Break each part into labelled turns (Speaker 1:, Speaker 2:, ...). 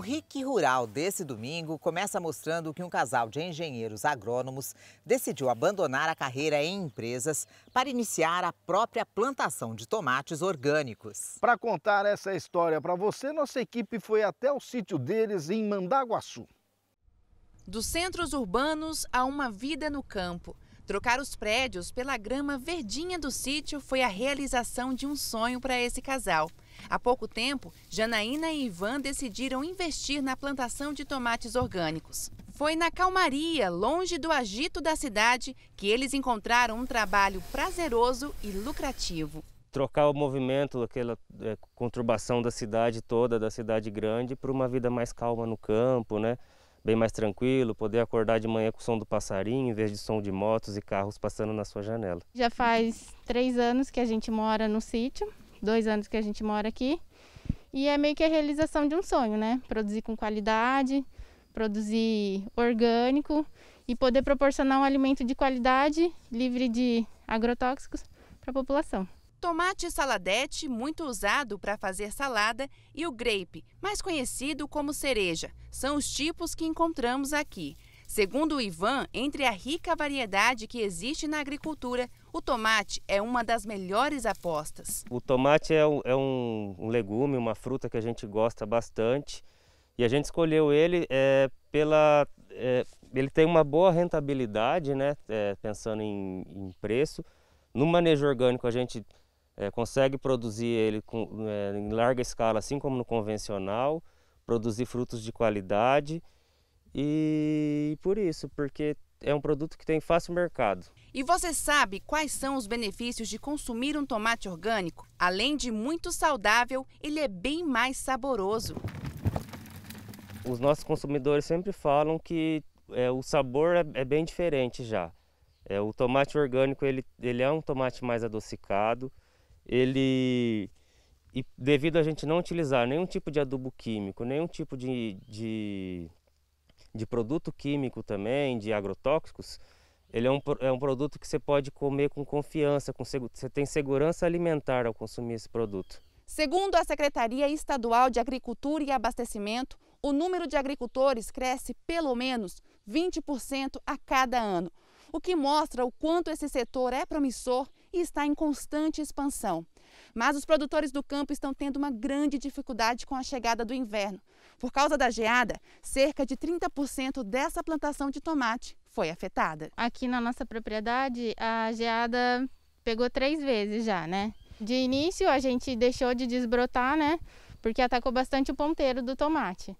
Speaker 1: O RIC Rural desse domingo começa mostrando que um casal de engenheiros agrônomos decidiu abandonar a carreira em empresas para iniciar a própria plantação de tomates orgânicos.
Speaker 2: Para contar essa história para você, nossa equipe foi até o sítio deles em Mandaguaçu. Dos centros urbanos a uma vida no campo. Trocar os prédios pela grama verdinha do sítio foi a realização de um sonho para esse casal. Há pouco tempo, Janaína e Ivan decidiram investir na plantação de tomates orgânicos. Foi na calmaria, longe do agito da cidade, que eles encontraram um trabalho prazeroso e lucrativo.
Speaker 1: Trocar o movimento, aquela é, conturbação da cidade toda, da cidade grande, para uma vida mais calma no campo, né? bem mais tranquilo, poder acordar de manhã com o som do passarinho em vez de som de motos e carros passando na sua janela.
Speaker 2: Já faz três anos que a gente mora no sítio, dois anos que a gente mora aqui e é meio que a realização de um sonho, né? Produzir com qualidade, produzir orgânico e poder proporcionar um alimento de qualidade, livre de agrotóxicos para a população. Tomate saladete, muito usado para fazer salada, e o grape, mais conhecido como cereja, são os tipos que encontramos aqui. Segundo o Ivan, entre a rica variedade que existe na agricultura, o tomate é uma das melhores apostas.
Speaker 1: O tomate é um, é um, legume, uma fruta que a gente gosta bastante e a gente escolheu ele é, pela. É, ele tem uma boa rentabilidade, né? É, pensando em, em preço. No manejo orgânico a gente é, consegue produzir ele com, é, em larga escala, assim como no convencional, produzir frutos de qualidade e por isso, porque é um produto que tem fácil mercado. E
Speaker 2: você sabe quais são os benefícios de consumir um tomate orgânico? Além de muito saudável, ele é bem mais saboroso.
Speaker 1: Os nossos consumidores sempre falam que é, o sabor é, é, bem diferente já. É, o tomate orgânico ele, ele é um tomate mais adocicado, ele e devido a gente não utilizar nenhum tipo de adubo químico, nenhum tipo de, de, de produto químico também, de agrotóxicos, ele é um, é um produto que você pode comer com confiança, com, você tem segurança alimentar ao consumir esse produto.
Speaker 2: Segundo a Secretaria Estadual de Agricultura e Abastecimento, o número de agricultores cresce pelo menos 20% a cada ano, o que mostra o quanto esse setor é promissor e está em constante expansão. Mas os produtores do campo estão tendo uma grande dificuldade com a chegada do inverno. Por causa da geada, cerca de 30% dessa plantação de tomate foi afetada. Aqui na nossa propriedade, a geada pegou três vezes já, né? De início, a gente deixou de desbrotar, né? Porque atacou bastante o ponteiro do tomate.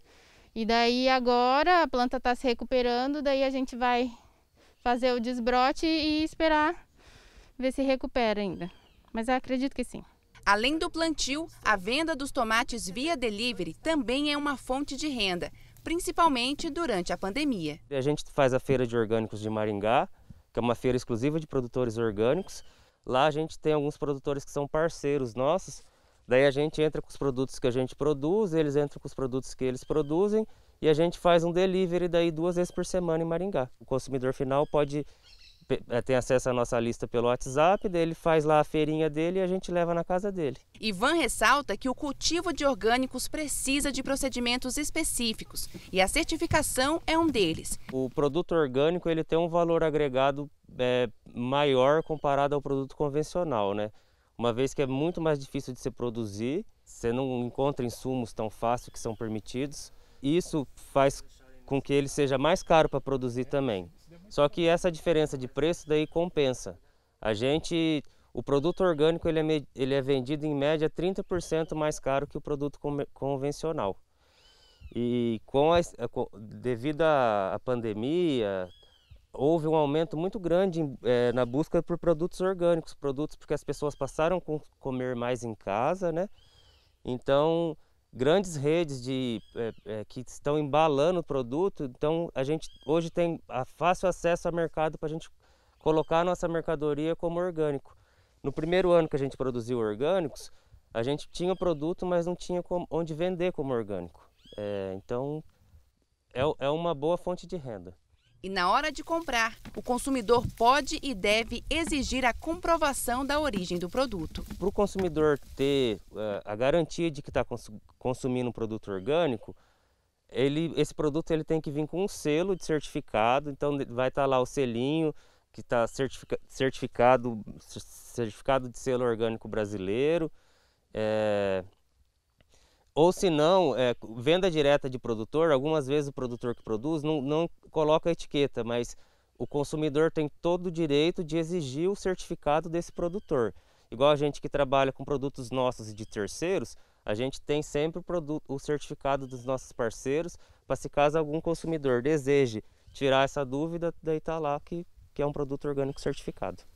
Speaker 2: E daí agora a planta está se recuperando, daí a gente vai fazer o desbrote e esperar ver se recupera ainda. Mas eu acredito que sim. Além do plantio, a venda dos tomates via delivery também é uma fonte de renda, principalmente durante a pandemia.
Speaker 1: A gente faz a feira de orgânicos de Maringá, que é uma feira exclusiva de produtores orgânicos. Lá a gente tem alguns produtores que são parceiros nossos. Daí a gente entra com os produtos que a gente produz, eles entram com os produtos que eles produzem e a gente faz um delivery daí duas vezes por semana em Maringá. O consumidor final pode eh, tem acesso à nossa lista pelo WhatsApp, ele faz lá a feirinha dele e a gente leva na casa dele.
Speaker 2: Ivan ressalta que o cultivo de orgânicos precisa de procedimentos específicos e a certificação é um deles.
Speaker 1: O produto orgânico ele tem um valor agregado é, maior comparado ao produto convencional, né? Uma vez que é muito mais difícil de se produzir, você não encontra insumos tão fácil que são permitidos. Isso faz com que ele seja mais caro para produzir também. Só que essa diferença de preço daí compensa. A gente, o produto orgânico ele é, ele é vendido em média 30% mais caro que o produto convencional. E com, a, devido à pandemia, houve um aumento muito grande é, na busca por produtos orgânicos, produtos porque as pessoas passaram a comer mais em casa, né? Então, grandes redes de, é, é, que estão embalando o produto. Então a gente hoje tem fácil acesso ao mercado para a gente colocar a nossa mercadoria como orgânico. No primeiro ano que a gente produziu orgânicos, a gente tinha produto, mas não tinha como, onde vender como orgânico. É, então é, é uma boa fonte de renda.
Speaker 2: E na hora de comprar, o consumidor pode e deve exigir a comprovação da origem do produto.
Speaker 1: Para o consumidor ter eh, a garantia de que está consumindo um produto orgânico, ele, esse produto ele tem que vir com um selo de certificado, então vai estar tá lá o selinho que está certifica, certificado, certificado de selo orgânico brasileiro. É, ou se não, é, venda direta de produtor, algumas vezes o produtor que produz não, não coloca a etiqueta, mas o consumidor tem todo o direito de exigir o certificado desse produtor. Igual a gente que trabalha com produtos nossos e de terceiros, a gente tem sempre o, produto, o certificado dos nossos parceiros, para se caso algum consumidor deseje tirar essa dúvida, daí está lá que, que é um produto orgânico certificado.